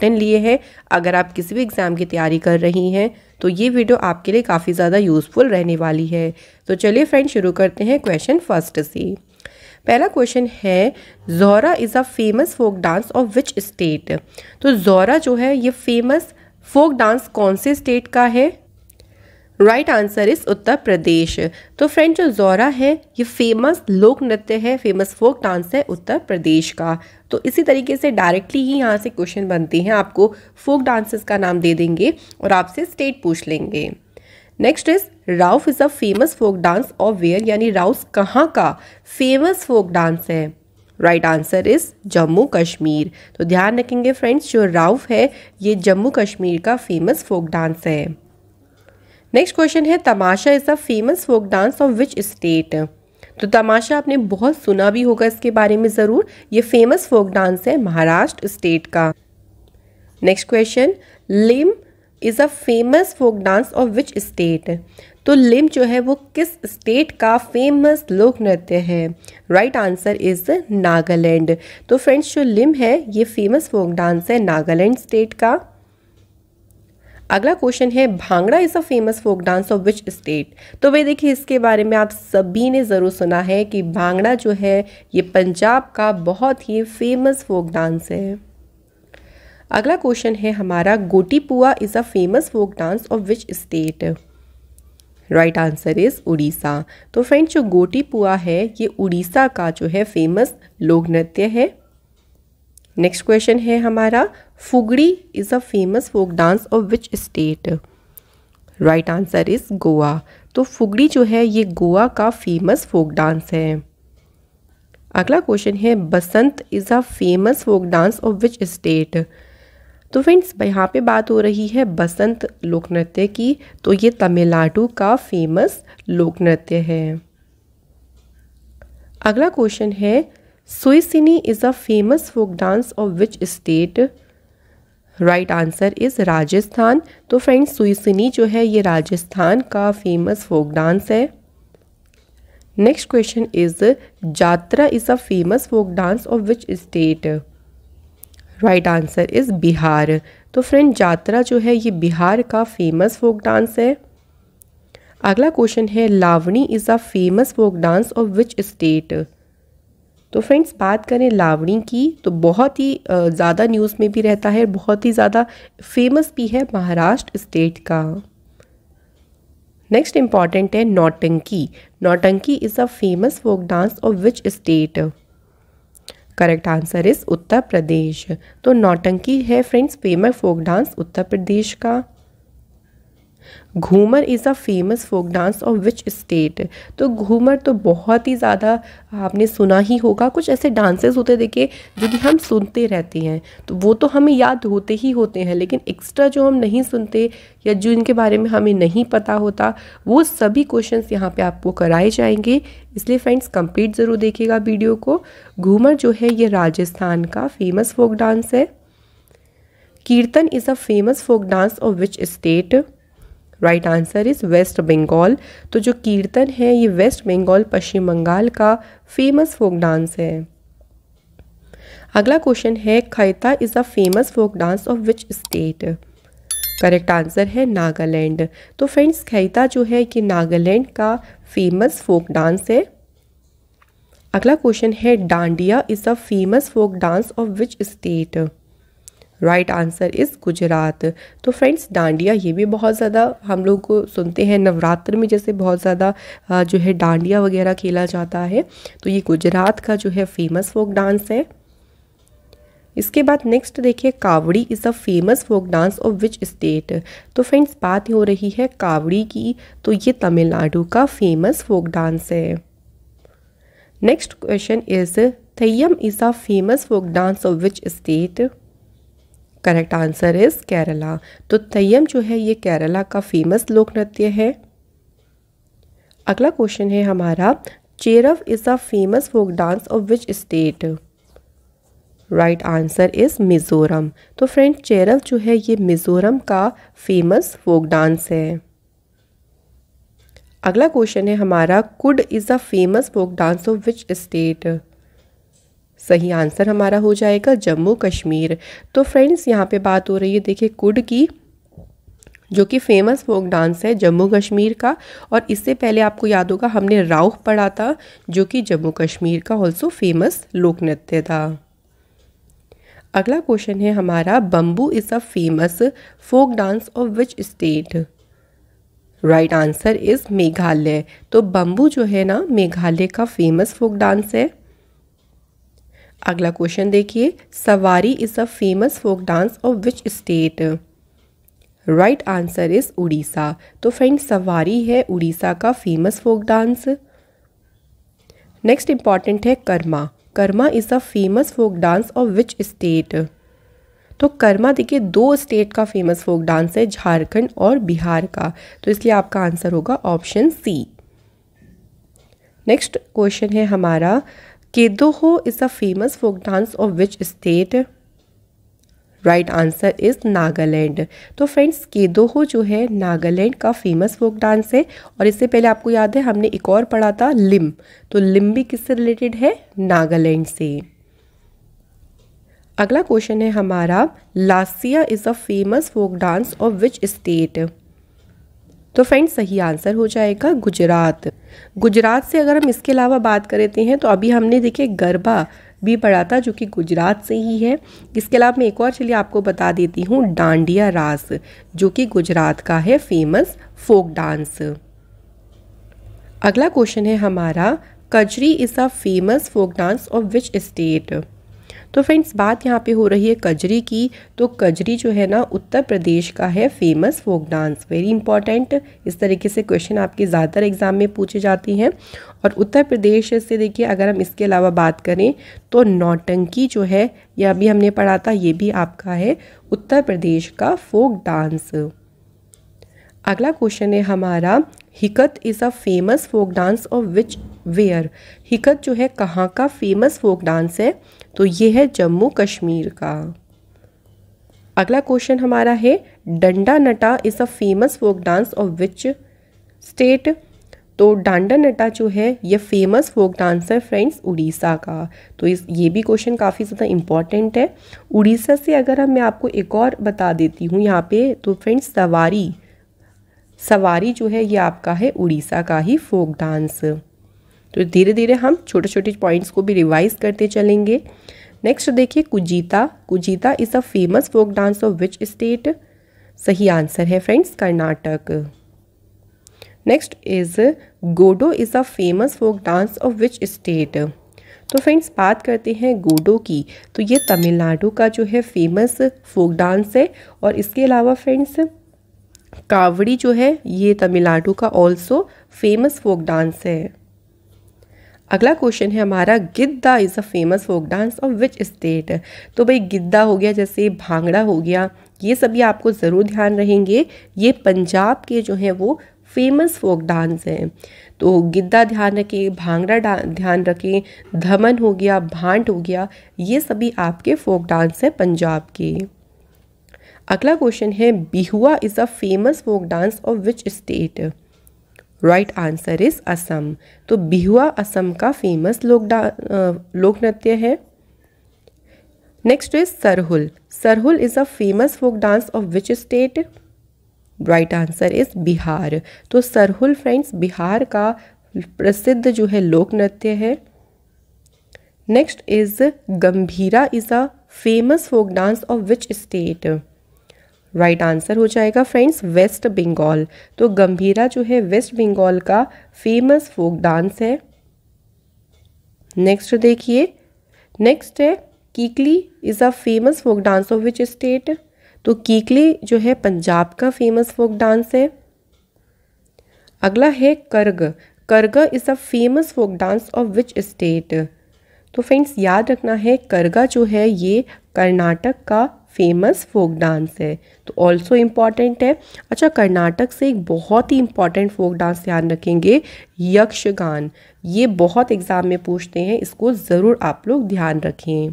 Ten लिए हैं अगर आप किसी भी एग्ज़ाम की तैयारी कर रही हैं तो ये वीडियो आपके लिए काफ़ी ज़्यादा यूज़फुल रहने वाली है तो चलिए फ्रेंड शुरू करते हैं क्वेश्चन फर्स्ट से पहला क्वेश्चन है Jhora is a famous folk dance of which state तो जोरा जो है ये फेमस फोक डांस कौन से स्टेट का है right answer is Uttar Pradesh तो फ्रेंड जो जोरा है ये फेमस लोक नृत्य है फेमस फोक डांस है उत्तर प्रदेश का तो इसी तरीके से डायरेक्टली ही यहाँ से क्वेश्चन बनते हैं आपको फोक डांसेस का नाम दे देंगे और आपसे स्टेट पूछ लेंगे next is Rauf is a famous folk dance of where यानी राउस कहाँ का फेमस फोक डांस है right answer is Jammu Kashmir तो ध्यान रखेंगे फ्रेंड्स जो राउफ है ये जम्मू कश्मीर का फेमस फोक डांस है नेक्स्ट क्वेश्चन है Tamasha is a famous folk dance of which state तो तमाशा आपने बहुत सुना भी होगा इसके बारे में ज़रूर ये फेमस फोक डांस है महाराष्ट्र स्टेट का नेक्स्ट क्वेश्चन लिम is a famous folk dance of which state तो लिम जो है वो किस स्टेट का फेमस लोक नृत्य है राइट आंसर इज़ नागालैंड तो फ्रेंड्स जो लिम है ये फेमस फोक डांस है नागालैंड स्टेट का अगला क्वेश्चन है Bhangra is a famous folk dance of which state तो वे देखिए इसके बारे में आप सभी ने ज़रूर सुना है कि भांगड़ा जो है ये पंजाब का बहुत ही फेमस फोक डांस है अगला क्वेश्चन है हमारा Gotipua is a famous folk dance of which state right answer is Orissa तो फ्रेंड्स जो गोटीपुआ है ये उड़ीसा का जो है फेमस लोक नृत्य है नेक्स्ट क्वेश्चन है हमारा Fugri is a famous folk dance of which state? Right answer is Goa. तो फुगड़ी जो है ये गोवा का फेमस फोक डांस है अगला क्वेश्चन है Basant is a famous folk dance of which state तो फ्रेंड्स यहाँ पे बात हो रही है बसंत लोक नृत्य की तो ये तमिलनाडु का फेमस लोक नृत्य है अगला क्वेश्चन है Suisini is a famous folk dance of which state right answer is Rajasthan तो फ्रेंड्स सुईसनी जो है ये राजस्थान का फेमस फोक डांस है next question is Jatra is a famous folk dance of which state right answer is Bihar तो फ्रेंड जात्रा जो है ये बिहार का फेमस फोक डांस है अगला क्वेश्चन है Lavani is a famous folk dance of which state तो फ्रेंड्स बात करें लावणी की तो बहुत ही ज़्यादा न्यूज़ में भी रहता है बहुत ही ज़्यादा फेमस भी है महाराष्ट्र स्टेट का नेक्स्ट इम्पॉर्टेंट है Nautanki Nautanki is a famous folk dance of which state correct answer is Uttar Pradesh तो नौटंकी है friends famous folk dance Uttar Pradesh का Ghoomar is a famous folk dance of which state तो घूमर तो बहुत ही ज़्यादा आपने सुना ही होगा कुछ ऐसे डांसेस होते देखे जो कि हम सुनते रहते हैं तो वो तो हमें याद होते ही होते हैं लेकिन एक्स्ट्रा जो हम नहीं सुनते या जो इनके बारे में हमें नहीं पता होता वो सभी क्वेश्चन यहाँ पर आपको कराए जाएंगे इसलिए फ्रेंड्स कंप्लीट ज़रूर देखिएगा वीडियो को घूमर जो है ये राजस्थान का फेमस फोक डांस है Kirtan is a famous folk dance of which state right answer is West Bengal तो जो कीर्तन है ये वेस्ट बंगाल पश्चिम बंगाल का फेमस फोक डांस है अगला क्वेश्चन है Khaita is a famous folk dance of which state correct answer है नागालैंड तो फ्रेंड्स खैता जो है कि नागालैंड का फेमस फोक डांस है अगला क्वेश्चन है Dandiya is a famous folk dance of which state right answer is Gujarat तो फ्रेंड्स डांडिया ये भी बहुत ज़्यादा हम लोग को सुनते हैं नवरात्र में जैसे बहुत ज़्यादा जो है डांडिया वगैरह खेला जाता है तो ये गुजरात का जो है फेमस फोक डांस है इसके बाद नेक्स्ट देखिए Kavadi is a famous folk dance of which state तो फ्रेंड्स बात हो रही है कावड़ी की तो ये तमिलनाडु का फेमस फोक डांस है next question is Theyyam is a famous folk dance of which state correct answer is Kerala तो तयम जो है ये केरला का फेमस लोक नृत्य है अगला क्वेश्चन है हमारा Cheraw is a famous folk dance of which state right answer is Mizoram तो फ्रेंड चेरव जो है ये मिज़ोरम का फेमस फोक डांस है अगला क्वेश्चन है हमारा Kud is a famous folk dance of which state सही आंसर हमारा हो जाएगा जम्मू कश्मीर तो फ्रेंड्स यहाँ पे बात हो रही है देखिए कुड की जो कि फेमस फोक डांस है जम्मू कश्मीर का और इससे पहले आपको याद होगा हमने राउ पढ़ा था जो कि जम्मू कश्मीर का ऑल्सो फेमस लोक नृत्य था अगला क्वेश्चन है हमारा bamboo is a famous folk dance of which state right answer is Meghalaya तो बम्बू जो है ना मेघालय का फेमस फोक डांस है अगला क्वेश्चन देखिए Savari is a famous folk dance of which state right answer is Orissa तो फ्रेंड सवारी है उड़ीसा का famous folk dance next important है Karma Karma is a famous folk dance of which state तो कर्मा देखिए दो स्टेट का फेमस फोक डांस है झारखंड और बिहार का तो इसलिए आपका आंसर होगा ऑप्शन सी नेक्स्ट क्वेश्चन है हमारा Kedoho is a famous folk dance of which state right answer is Nagaland तो फ्रेंड्स केदोहो जो है नागालैंड का फेमस फोक डांस है और इससे पहले आपको याद है हमने एक और पढ़ा था लिम तो लिम भी किससे रिलेटेड है नागालैंड से अगला क्वेश्चन है हमारा Lasiya is a famous folk dance of which state तो फ्रेंड्स सही आंसर हो जाएगा गुजरात गुजरात से अगर हम इसके अलावा बात करते हैं तो अभी हमने देखे गरबा भी पढ़ा था जो कि गुजरात से ही है इसके अलावा मैं एक और चलिए आपको बता देती हूँ डांडिया रास जो कि गुजरात का है फेमस फोक डांस अगला क्वेश्चन है हमारा Kajari is a famous folk dance of which state तो फ्रेंड्स बात यहाँ पे हो रही है कजरी की तो कजरी जो है ना उत्तर प्रदेश का है famous folk dance very important इस तरीके से क्वेश्चन आपके ज़्यादातर एग्जाम में पूछे जाते हैं और उत्तर प्रदेश से देखिए अगर हम इसके अलावा बात करें तो नौटंकी जो है यह अभी हमने पढ़ा था ये भी आपका है उत्तर प्रदेश का फोक डांस अगला क्वेश्चन है हमारा Hikat is a famous folk dance of which where Hikat जो है कहाँ का फेमस फोक डांस है तो ये है जम्मू कश्मीर का अगला क्वेश्चन हमारा है Danda Nata is a famous folk dance of which state तो डांडा नटा जो है ये फेमस फोक डांस है फ्रेंड्स उड़ीसा का तो इस ये भी क्वेश्चन काफ़ी ज़्यादा इम्पॉर्टेंट है उड़ीसा से अगर हम मैं आपको एक और बता देती हूँ यहाँ पे तो फ्रेंड्स सवारी सवारी जो है ये आपका है उड़ीसा का ही फोक डांस तो धीरे धीरे हम छोटे छोटे पॉइंट्स को भी रिवाइज करते चलेंगे नेक्स्ट देखिए Kujita Kujita is a famous folk dance of which state सही आंसर है friends Karnataka next is Godo is a famous folk dance of which state तो फ्रेंड्स बात करते हैं गोडो की तो ये तमिलनाडु का जो है फेमस फोक डांस है और इसके अलावा फ्रेंड्स कावड़ी जो है ये तमिलनाडु का ऑल्सो फेमस फोक डांस है अगला क्वेश्चन है हमारा Giddha is a famous folk dance of which state तो भाई गिद्दा हो गया जैसे भांगड़ा हो गया ये सभी आपको ज़रूर ध्यान रहेंगे ये पंजाब के जो हैं वो फेमस फोक डांस हैं तो गिद्दा ध्यान रखें भांगड़ा ध्यान रखें धमन हो गया भांट हो गया ये सभी आपके फोक डांस हैं पंजाब के अगला क्वेश्चन है Bihua is a famous folk dance of which state right answer is Assam तो बिहुआ असम का फेमस लोक लोक नृत्य है next is Sarhul Sarhul is a famous folk dance of which state right answer is Bihar तो सरहुल फ्रेंड्स बिहार का प्रसिद्ध जो है लोक नृत्य है next is Gambhira is a famous folk dance of which state right right answer हो जाएगा फ्रेंड्स वेस्ट बंगाल तो गंभीरा जो है वेस्ट बंगाल का फेमस फोक डांस है नेक्स्ट देखिए नेक्स्ट है Kikli is a famous folk dance of which state तो कीकली जो है पंजाब का फेमस फोक डांस है अगला है Karag Karaga is a famous folk dance of which state तो फ्रेंड्स याद रखना है करगा जो है ये कर्नाटक का फेमस फोक डांस है तो ऑल्सो इम्पॉर्टेंट है अच्छा कर्नाटक से एक बहुत ही इम्पॉर्टेंट फोक डांस ध्यान रखेंगे यक्षगान ये बहुत एग्ज़ाम में पूछते हैं इसको ज़रूर आप लोग ध्यान रखें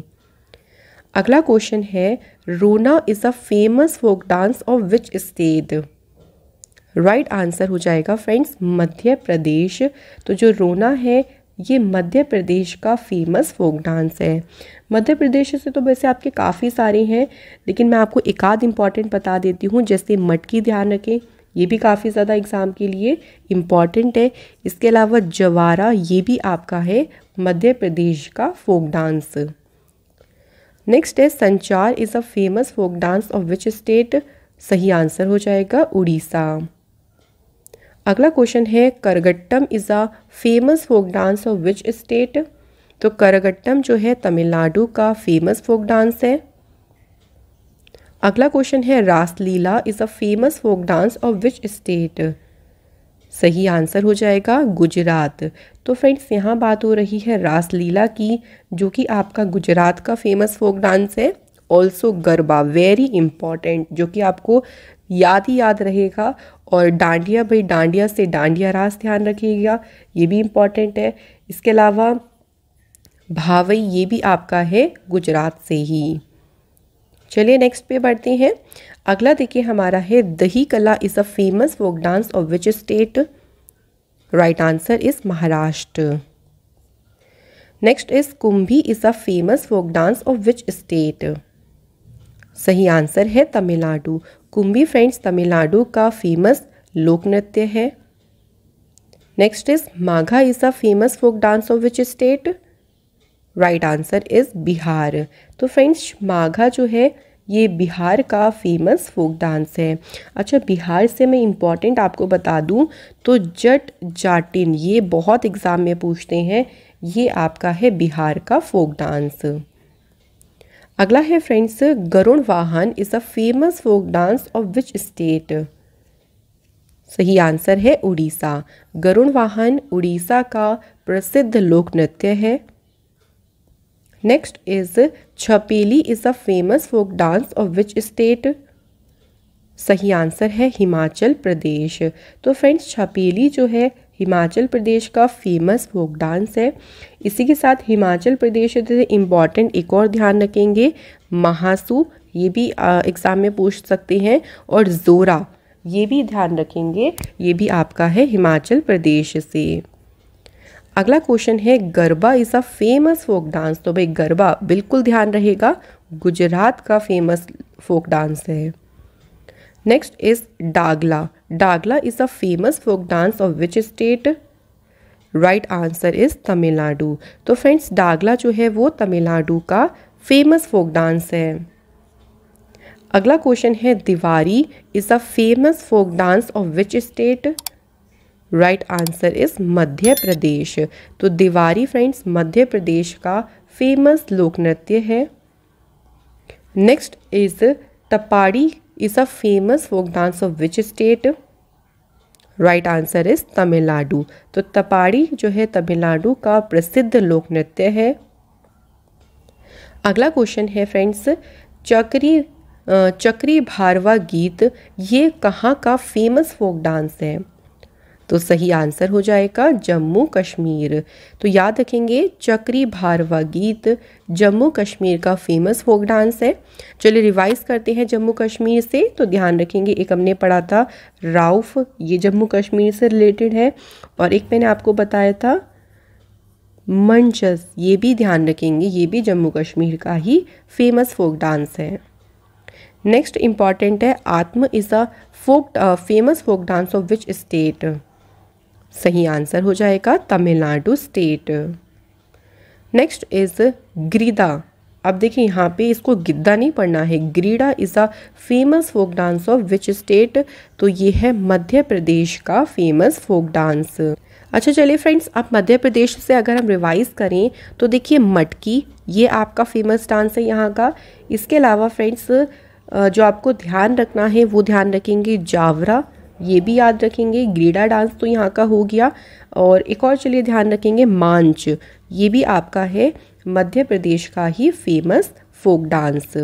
अगला क्वेश्चन है Rona is a famous folk dance of which state right answer हो जाएगा फ्रेंड्स मध्य प्रदेश तो जो रोना है ये मध्य प्रदेश का फेमस फोक डांस है मध्य प्रदेश से तो वैसे आपके काफ़ी सारे हैं लेकिन मैं आपको एक आध इम्पॉर्टेंट बता देती हूँ जैसे मटकी ध्यान रखें ये भी काफ़ी ज़्यादा एग्ज़ाम के लिए इम्पॉर्टेंट है इसके अलावा जवारा ये भी आपका है मध्य प्रदेश का फोक डांस नेक्स्ट है Sanchar is a famous folk dance of which state सही आंसर हो जाएगा उड़ीसा अगला क्वेश्चन है Karagattam is a famous folk dance of which state तो करगट्टम जो है तमिलनाडु का फेमस फोक डांस है अगला क्वेश्चन है Raslila is a famous folk dance of which state सही आंसर हो जाएगा गुजरात तो फ्रेंड्स यहाँ बात हो रही है रासलीला की जो कि आपका गुजरात का फेमस फोक डांस है ऑल्सो गरबा वेरी इंपॉर्टेंट जो कि आपको याद ही याद रहेगा और डांडिया भाई डांडिया से डांडिया रास ध्यान रखिएगा ये भी इम्पॉर्टेंट है इसके अलावा भावई ये भी आपका है गुजरात से ही चलिए नेक्स्ट पे बढ़ते हैं अगला देखिए हमारा है Dahi Kala is a famous folk dance of which state right answer is Maharashtra next is Kumbhi is a famous folk dance of which state सही आंसर है तमिलनाडु कुंभी फ्रेंड्स तमिलनाडु का फेमस लोक नृत्य है next is Magha is a famous folk dance of which state right answer is Bihar तो friends माघा जो है ये बिहार का फेमस फोक डांस है अच्छा बिहार से मैं इम्पॉर्टेंट आपको बता दूं तो जट जाटिन ये बहुत एग्ज़ाम में पूछते हैं ये आपका है बिहार का फोक डांस अगला है friends Garun Vahan is a famous folk dance of which state सही आंसर है उड़ीसा गरुण वाहन उड़ीसा का प्रसिद्ध लोक नृत्य है next is Chhapeli is a famous folk dance of which state सही आंसर है हिमाचल प्रदेश तो फ्रेंड्स छपेली जो है हिमाचल प्रदेश का फेमस फोक डांस है इसी के साथ हिमाचल प्रदेश से इम्पॉर्टेंट एक और ध्यान रखेंगे महासू ये भी एग्ज़ाम में पूछ सकते हैं और जोरा ये भी ध्यान रखेंगे ये भी आपका है हिमाचल प्रदेश से अगला क्वेश्चन है Garba is a famous folk dance तो भाई गरबा बिल्कुल ध्यान रहेगा गुजरात का फेमस फोक डांस है next is Dagla Dagla is a famous folk dance of which state right answer is Tamil Nadu तो फ्रेंड्स डागला जो है वो तमिलनाडु का फेमस फोक डांस है अगला क्वेश्चन है Diwari is a famous folk dance of which state right answer is Madhya Pradesh तो दिवारी फ्रेंड्स मध्य प्रदेश का फेमस लोक नृत्य है next is Tapadi is a famous folk dance of which state? Right answer is Tamil Nadu तो तपाड़ी जो है तमिलनाडु का प्रसिद्ध लोक नृत्य है अगला क्वेश्चन है फ्रेंड्स चक्री चक्री भारवा गीत ये कहाँ का फेमस फोक डांस है तो सही आंसर हो जाएगा जम्मू कश्मीर तो याद रखेंगे चक्री भारवा गीत जम्मू कश्मीर का फेमस फोक डांस है चलिए रिवाइज करते हैं जम्मू कश्मीर से तो ध्यान रखेंगे एक हमने पढ़ा था राउफ ये जम्मू कश्मीर से रिलेटेड है और एक मैंने आपको बताया था मंचस ये भी ध्यान रखेंगे ये भी जम्मू कश्मीर का ही फेमस फोक डांस है नेक्स्ट इम्पॉर्टेंट है Atma is a folk famous folk dance of which state सही आंसर हो जाएगा Tamil Nadu state next is Greeda अब देखिए यहाँ पे इसको गिद्दा नहीं पढ़ना है Greeda is a famous folk dance of which state तो ये है मध्य प्रदेश का फेमस फोक डांस अच्छा चलिए फ्रेंड्स अब मध्य प्रदेश से अगर हम रिवाइज करें तो देखिए मटकी ये आपका फेमस डांस है यहाँ का इसके अलावा फ्रेंड्स जो आपको ध्यान रखना है वो ध्यान रखेंगे जावरा ये भी याद रखेंगे ग्रीडा डांस तो यहाँ का हो गया और एक और चलिए ध्यान रखेंगे मांच ये भी आपका है मध्य प्रदेश का ही फेमस फोक डांस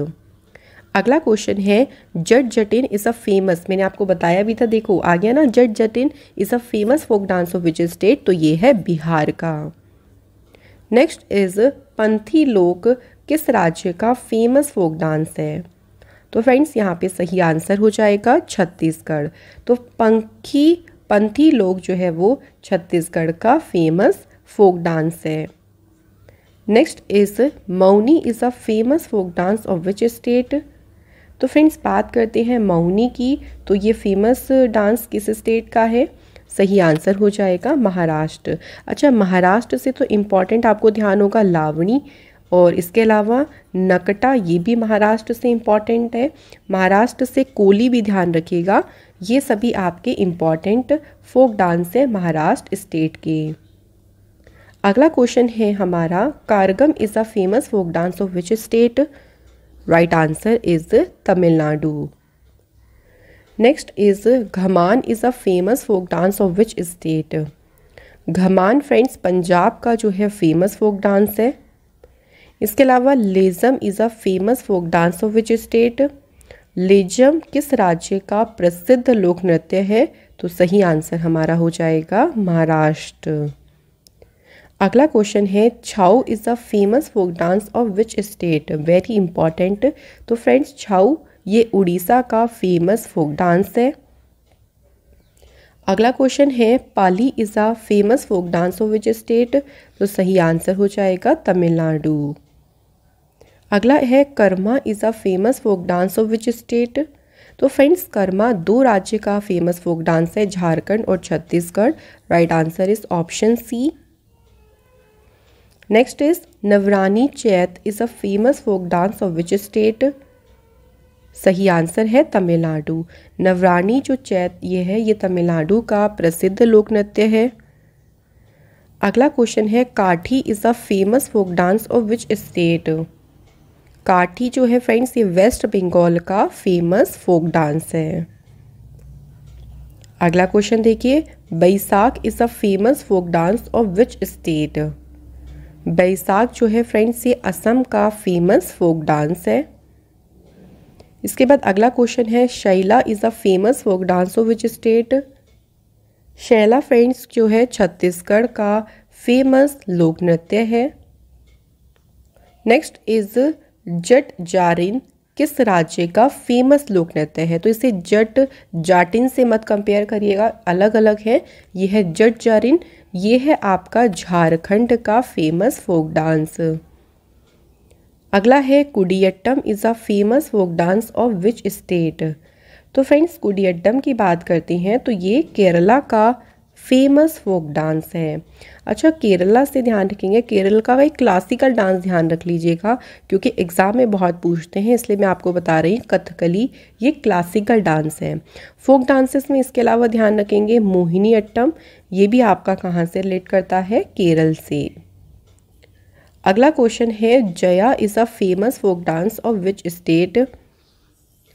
अगला क्वेश्चन है Jat Jatin is a famous मैंने आपको बताया भी था देखो आ गया ना Jat Jatin is a famous folk dance of which state तो ये है बिहार का नेक्स्ट इज पंथी लोक किस राज्य का फेमस फोक डांस है तो फ्रेंड्स यहाँ पे सही आंसर हो जाएगा छत्तीसगढ़ तो पंखी पंथी लोग जो है वो छत्तीसगढ़ का फेमस फोक डांस है next is Mauni is a famous folk dance of which state तो फ्रेंड्स बात करते हैं मौनी की तो ये फेमस डांस किस स्टेट का है सही आंसर हो जाएगा महाराष्ट्र अच्छा महाराष्ट्र से तो इम्पॉर्टेंट आपको ध्यान होगा लावणी और इसके अलावा नकटा ये भी महाराष्ट्र से इम्पॉर्टेंट है महाराष्ट्र से कोली भी ध्यान रखिएगा ये सभी आपके इम्पॉर्टेंट फोक डांस है महाराष्ट्र स्टेट के अगला क्वेश्चन है हमारा Karagam is a famous folk dance of which state right answer is Tamil Nadu next is Ghaman is a famous folk dance of which state Ghaman friends Punjab का जो है फेमस फोक डांस है इसके अलावा Lezim is a famous folk dance of which state Lezim किस राज्य का प्रसिद्ध लोक नृत्य है तो सही आंसर हमारा हो जाएगा महाराष्ट्र अगला क्वेश्चन है Chhau is a famous folk dance of which state very important तो फ्रेंड्स छाऊ ये उड़ीसा का फेमस फोक डांस है अगला क्वेश्चन है Pali is a famous folk dance of which state तो सही आंसर हो जाएगा तमिलनाडु अगला है Karma is a famous folk dance of which state तो फ्रेंड्स कर्मा दो राज्य का फेमस फोक डांस है झारखंड और Chhattisgarh right answer is option C next is Navrani Chait is a famous folk dance of which state सही आंसर है तमिलनाडु नवरानी जो चैत ये है ये तमिलनाडु का प्रसिद्ध लोक नृत्य है अगला क्वेश्चन है Kathi is a famous folk dance of which state Kathi जो है फ्रेंड्स ये वेस्ट बंगाल का फेमस फोक डांस है अगला क्वेश्चन देखिए Baisakh is a famous folk dance of which state Baisakh जो है फ्रेंड्स ये असम का फेमस फोक डांस है इसके बाद अगला क्वेश्चन है Shaila is a famous folk dance of which state Shaila friends जो है छत्तीसगढ़ का फेमस लोक नृत्य है नेक्स्ट इज़ जट जारिन किस राज्य का फेमस लोक नृत्य है तो इसे जट जाटिन से मत कंपेयर करिएगा अलग अलग है यह है जट जारिन ये है आपका झारखंड का फेमस फोक डांस अगला है Kudiyattam is a famous folk dance of which state तो फ्रेंड्स कुडियट्टम की बात करते हैं तो ये केरला का फेमस फोक डांस है अच्छा केरला से ध्यान रखेंगे केरल का भाई क्लासिकल डांस ध्यान रख लीजिएगा क्योंकि एग्ज़ाम में बहुत पूछते हैं इसलिए मैं आपको बता रही हूँ कथकली ये क्लासिकल डांस है फोक डांसेस में इसके अलावा ध्यान रखेंगे मोहिनी अट्टम ये भी आपका कहाँ से रिलेट करता है केरल से अगला क्वेश्चन है Jaya is a famous folk dance of which state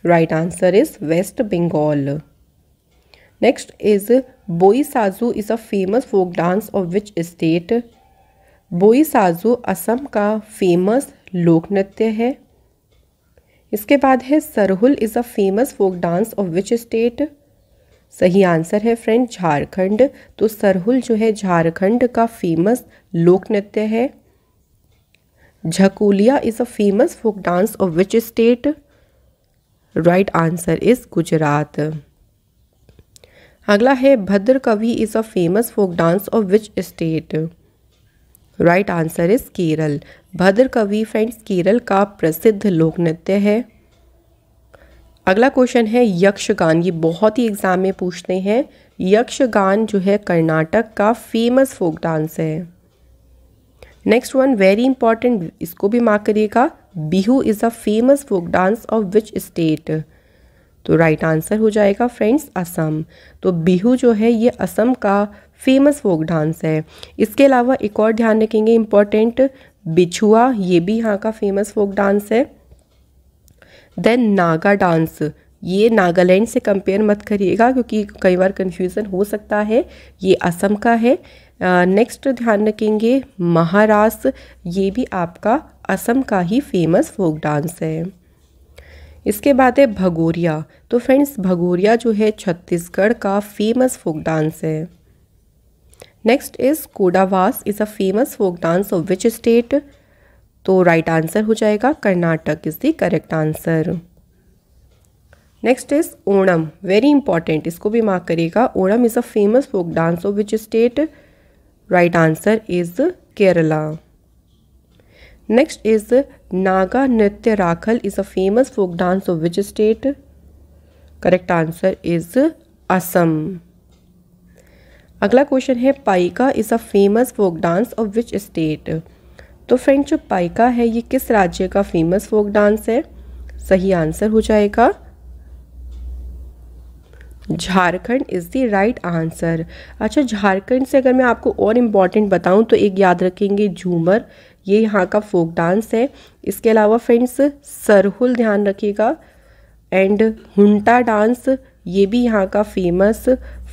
right answer is West Bengal next is Boisaju is a famous folk dance of which state Boisaju Assam का फेमस लोक नृत्य है इसके बाद है Sarhul is a famous folk dance of which state सही answer है friend Jharkhand तो सरहुल जो है झारखंड का फेमस लोक नृत्य है Jhakulia is a famous folk dance of which state right answer is Gujarat अगला है Bhadra Kavi is a famous folk dance of which state right answer is Kerala Bhadra Kavi friends Kerala का प्रसिद्ध लोक नृत्य है अगला क्वेश्चन है यक्षगान ये बहुत ही एग्जाम में पूछते हैं यक्षगान जो है कर्नाटक का फेमस फोक डांस है नेक्स्ट वन वेरी इंपॉर्टेंट इसको भी मार्क करिएगा Bihu is a famous folk dance of which state तो राइट आंसर हो जाएगा फ्रेंड्स असम तो बिहू जो है ये असम का फेमस फोक डांस है इसके अलावा एक और ध्यान रखेंगे इम्पॉर्टेंट बिछुआ ये भी यहाँ का फेमस फोक डांस है देन नागा डांस ये नागालैंड से कंपेयर मत करिएगा क्योंकि कई बार कन्फ्यूज़न हो सकता है ये असम का है नेक्स्ट ध्यान रखेंगे महाराष्ट्र ये भी आपका असम का ही फेमस फोक डांस है इसके बाद है भगोरिया तो फ्रेंड्स भगोरिया जो है छत्तीसगढ़ का फेमस फोक डांस है next is Kodavas is a famous folk dance of which state तो राइट आंसर हो जाएगा Karnataka is the correct answer next is Onam very important इसको भी मार्क करिएगा Onam is a famous folk dance of which state right answer is Kerala next is Naga नृत्य Rakhal is a famous folk dance of which state correct answer is Assam अगला question है Paika is a famous folk dance of which state तो friend जो पाइका है ये किस राज्य का फेमस फोक डांस है सही आंसर हो जाएगा Jharkhand is the right answer अच्छा झारखंड से अगर मैं आपको और इम्पॉर्टेंट बताऊं तो एक याद रखेंगे झूमर ये यहाँ का फोक डांस है इसके अलावा फ्रेंड्स सरहुल ध्यान रखिएगा एंड हुंटा डांस ये भी यहाँ का फेमस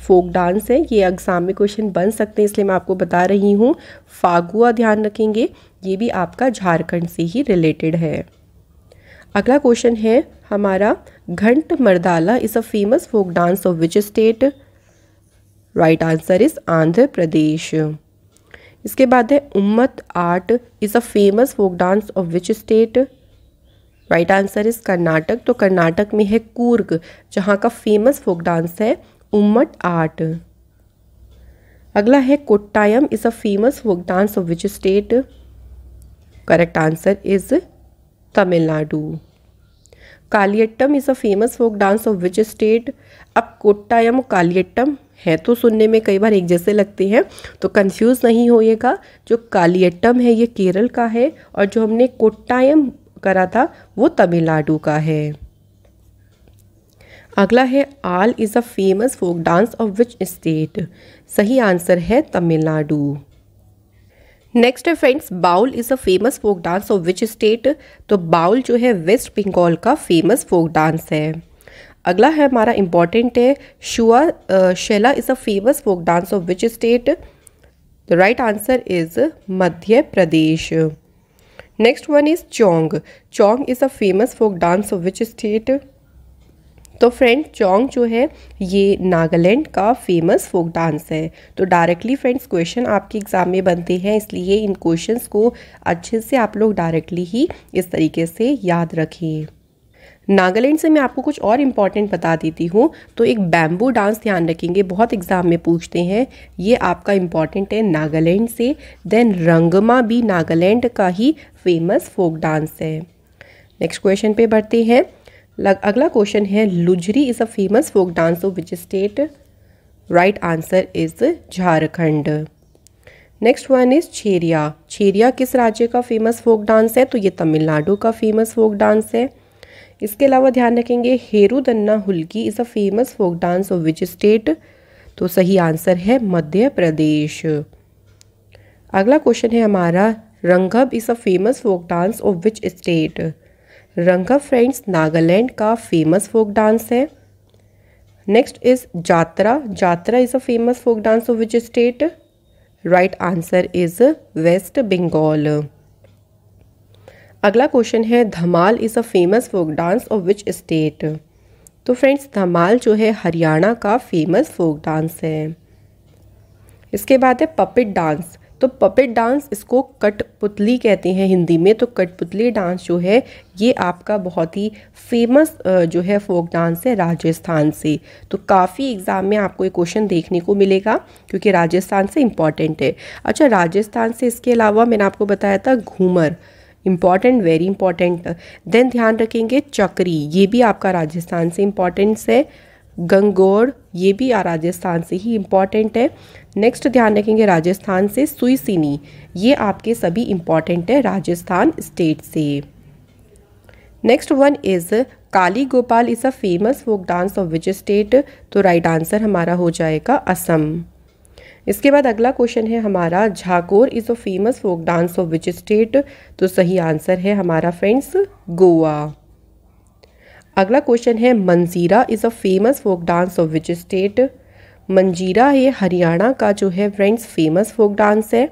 फोक डांस है ये एग्ज़ाम में क्वेश्चन बन सकते हैं इसलिए मैं आपको बता रही हूँ फागुआ ध्यान रखेंगे ये भी आपका झारखंड से ही रिलेटेड है अगला क्वेश्चन है हमारा Ghanta Mardala is a famous folk dance of which state right answer is Andhra Pradesh इसके बाद है उम्मत आर्ट is a famous folk dance of which state right answer is Karnataka तो कर्नाटक में है कूर्ग जहाँ का फेमस फोक डांस है उम्मत आर्ट अगला है Kottayam is a famous folk dance of which state correct answer is Tamil Nadu Kaliyattam is a famous folk dance of which state अब कोट्टायम कालियट्टम है तो सुनने में कई बार एक जैसे लगते हैं तो कंफ्यूज नहीं होइएगा जो कालियट्टम है ये केरल का है और जो हमने कोट्टायम करा था वो तमिलनाडु का है अगला है आल is a famous folk dance of which state सही आंसर है तमिलनाडु नेक्स्ट है friends Baul is a famous folk dance of which state तो बाउल जो है वेस्ट बंगाल का फेमस फोक डांस है अगला है हमारा इम्पॉर्टेंट है Shua Shaila is a famous folk dance of which state the right answer is Madhya Pradesh next one is Chong Chong is a famous folk dance of which state तो फ्रेंड चोंग जो है ये नागालैंड का फेमस फोक डांस है तो डायरेक्टली फ्रेंड्स क्वेश्चन आपके exam में बनते हैं इसलिए इन क्वेश्चंस को अच्छे से आप लोग डायरेक्टली ही इस तरीके से याद रखें नागालैंड से मैं आपको कुछ और इम्पॉर्टेंट बता देती हूँ तो एक बैम्बू डांस ध्यान रखेंगे बहुत एग्ज़ाम में पूछते हैं ये आपका इम्पॉर्टेंट है नागालैंड से देन रंगमा भी नागालैंड का ही फेमस फोक डांस है नेक्स्ट क्वेश्चन पे बढ़ते हैं लग अगला क्वेश्चन है Lujri is a famous folk dance of which state right answer is Jharkhand next one is Cheriya Cheriya किस राज्य का फेमस फोक डांस है तो ये तमिलनाडु का फेमस फोक डांस है इसके अलावा ध्यान रखेंगे हेरू दन्ना Hulki is a famous folk dance of which state तो सही आंसर है मध्य प्रदेश अगला क्वेश्चन है हमारा रंगभ is a famous folk dance of which state Ranga friends Nagaland का फेमस फोक डांस है next is Jatra Jatra is a famous folk dance of which state right answer is West Bengal अगला क्वेश्चन है Dhamal is a famous folk dance of which state तो friends Dhamal जो है हरियाणा का famous folk dance है इसके बाद है पपिट डांस तो पपेट डांस इसको कठपुतली कहते हैं हिंदी में तो कठपुतली डांस जो है ये आपका बहुत ही फेमस जो है फोक डांस है राजस्थान से तो काफ़ी एग्ज़ाम में आपको ये क्वेश्चन देखने को मिलेगा क्योंकि राजस्थान से इम्पॉर्टेंट है अच्छा राजस्थान से इसके अलावा मैंने आपको बताया था Ghoomar important very important then ध्यान रखेंगे चक्री ये भी आपका राजस्थान से इम्पॉर्टेंट्स है गंगौर ये भी राजस्थान से ही इम्पॉर्टेंट है नेक्स्ट ध्यान रखेंगे राजस्थान से सुईसिनी ये आपके सभी इम्पॉर्टेंट है राजस्थान स्टेट से next one is Kali Gopal is a famous folk dance of which state तो राइट आंसर हमारा हो जाएगा असम इसके बाद अगला क्वेश्चन है हमारा Jhakor is a famous folk dance of which state तो सही आंसर है हमारा फ्रेंड्स गोवा अगला क्वेश्चन है Manjira is a famous folk dance of which state Manjira ये हरियाणा का जो है फ्रेंड्स फेमस फोक डांस है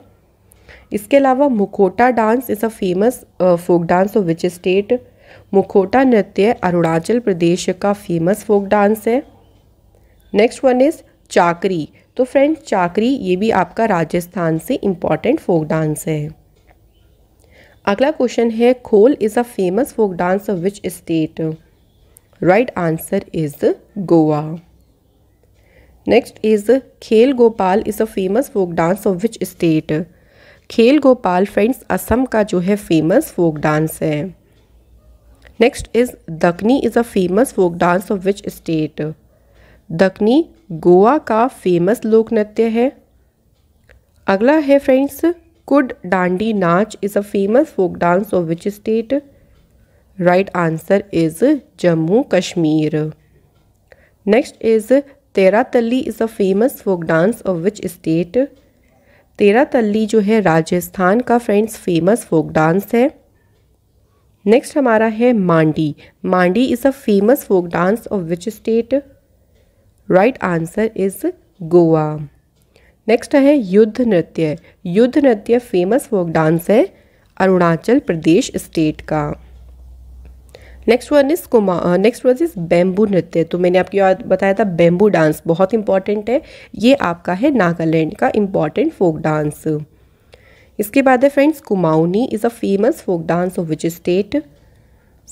इसके अलावा Mukhota dance is a famous folk dance of which state Mukhota नृत्य अरुणाचल प्रदेश का फेमस फोक डांस है नेक्स्ट वन इज़ चाकरी तो फ्रेंड्स चाकरी ये भी आपका राजस्थान से इम्पॉर्टेंट फोक डांस है अगला क्वेश्चन है Khol is a famous folk dance of which state right answer is Goa next is Khel Gopal is a famous folk dance of which state Khel Gopal friends Assam का जो है फेमस फोक डांस है next is Dakni is a famous folk dance of which state Dakni Goa का famous लोक नृत्य है अगला है friends Kud Dandi Nach is a famous folk dance of which state right answer is Jammu Kashmir next is Tera Tali is a famous folk dance of which state Tera Tali जो है राजस्थान का friends famous folk dance है नेक्स्ट हमारा है Mandi Mandi is a famous folk dance of which state right answer is Goa next है युद्ध नृत्य युद्ध नृत्य फेमस फोक डांस है अरुणाचल प्रदेश स्टेट का next one is Kuma next one is bamboo नृत्य तो मैंने आपकी बात बताया था बेम्बू डांस बहुत इंपॉर्टेंट है ये आपका है नागालैंड का इम्पॉर्टेंट फोक डांस इसके बाद है friends Kumaoni is a famous folk dance of which state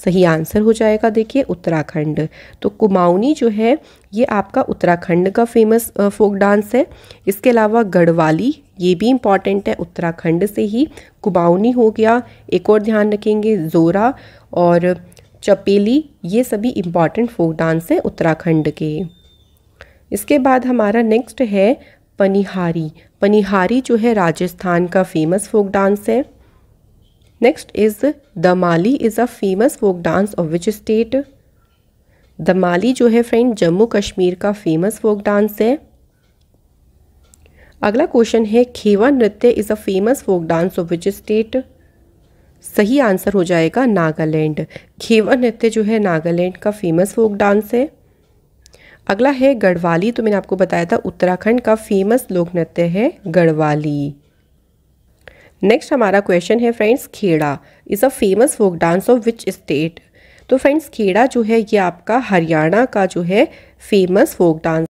सही आंसर हो जाएगा देखिए उत्तराखंड तो कुमाऊनी जो है ये आपका उत्तराखंड का फेमस फोक डांस है इसके अलावा गढ़वाली ये भी इम्पॉर्टेंट है उत्तराखंड से ही कुमाऊनी हो गया एक और ध्यान रखेंगे जोरा और चपेली ये सभी इम्पॉर्टेंट फोक डांस हैं उत्तराखंड के इसके बाद हमारा नेक्स्ट है पनिहारी पनिहारी जो है राजस्थान का फेमस फोक डांस है next is Damali is a famous folk dance of which state Damali जो है फ्रेंड जम्मू कश्मीर का फेमस फोक डांस है अगला क्वेश्चन है खेवा नृत्य is a famous folk dance of which state सही आंसर हो जाएगा नागालैंड खेवर नृत्य जो है नागालैंड का फेमस फोक डांस है अगला है गढ़वाली तो मैंने आपको बताया था उत्तराखंड का फेमस लोक नृत्य है गढ़वाली नेक्स्ट हमारा क्वेश्चन है friends Kheda is a famous folk dance of which state तो फ्रेंड्स खेड़ा जो है ये आपका हरियाणा का जो है फेमस फोक डांस